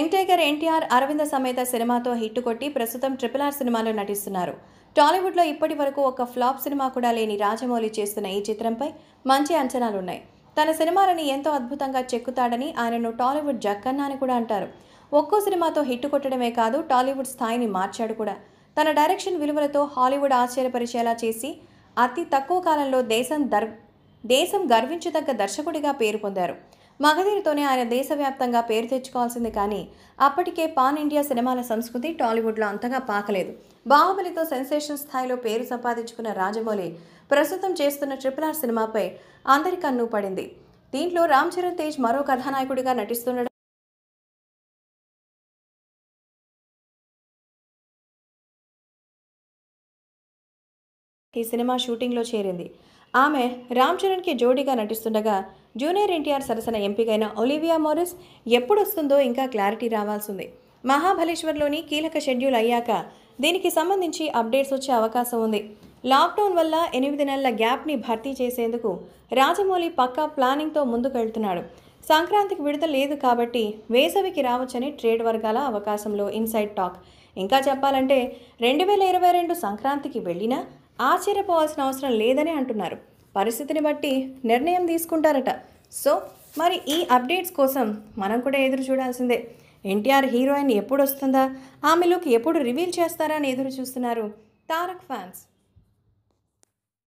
వెంకటేగర్ ఎన్టీఆర్ అరవింద సమేత సినిమాతో హిట్ కొట్టి ప్రస్తుతం ట్రిపుల్ ఆర్ సినిమాలో నటిస్తున్నారు టాలీవుడ్లో ఇప్పటి వరకు ఒక ఫ్లాప్ సినిమా కూడా లేని రాజమౌళి చేస్తున్న ఈ చిత్రంపై మంచి అంచనాలున్నాయి తన సినిమాలని ఎంతో అద్భుతంగా చెక్కుతాడని ఆయనను టాలీవుడ్ జక్కన్న అని కూడా అంటారు ఒక్కో సినిమాతో హిట్ కొట్టడమే కాదు టాలీవుడ్ స్థాయిని మార్చాడు కూడా తన డైరెక్షన్ విలువలతో హాలీవుడ్ ఆశ్చర్యపరిచేలా చేసి అతి తక్కువ కాలంలో దేశం దర్ దేశం గర్వించదగ్గ దర్శకుడిగా పేరు పొందారు మగధీరతోనే ఆయన దేశవ్యాప్తంగా పేరు తెచ్చుకోవాల్సింది కానీ అప్పటికే పాన్ ఇండియా సినిమాల సంస్కృతి టాలీవుడ్లో అంతగా పాకలేదు బాహుబలితో సెన్సేషన్ స్థాయిలో పేరు సంపాదించుకున్న రాజమౌళి ప్రస్తుతం చేస్తున్న ట్రిపుల్ ఆర్ సినిమాపై అందరి కన్ను పడింది దీంట్లో రామ్ చరణ్ తేజ్ మరో కథానాయకుడిగా నటిస్తుండడం ఈ సినిమా షూటింగ్లో చేరింది ఆమె రామ్ చరణ్కి జోడీగా నటిస్తుండగా జూనియర్ ఎన్టీఆర్ సరసన ఎంపికైన ఒలివియా మోరిస్ ఎప్పుడు వస్తుందో ఇంకా క్లారిటీ రావాల్సింది మహాబలేశ్వర్లోని కీలక షెడ్యూల్ అయ్యాక దీనికి సంబంధించి అప్డేట్స్ వచ్చే అవకాశం ఉంది లాక్డౌన్ వల్ల ఎనిమిది నెలల గ్యాప్ని భర్తీ చేసేందుకు రాజమౌళి పక్కా ప్లానింగ్తో ముందుకెళ్తున్నాడు సంక్రాంతికి విడుదల లేదు కాబట్టి వేసవికి రావచ్చని ట్రేడ్ వర్గాల అవకాశంలో ఇన్సైడ్ టాక్ ఇంకా చెప్పాలంటే రెండు వేల ఇరవై రెండు సంక్రాంతికి వెళ్ళినా ఆశ్చర్యపోవాల్సిన అవసరం లేదని అంటున్నారు పరిస్థితిని బట్టి నిర్ణయం తీసుకుంటారట సో మరి ఈ అప్డేట్స్ కోసం మనం కూడా ఎదురు చూడాల్సిందే ఎన్టీఆర్ హీరోయిన్ ఎప్పుడు వస్తుందా ఆమె లుక్ ఎప్పుడు రివీల్ చేస్తారా అని ఎదురు చూస్తున్నారు తారక్ ఫ్యాన్స్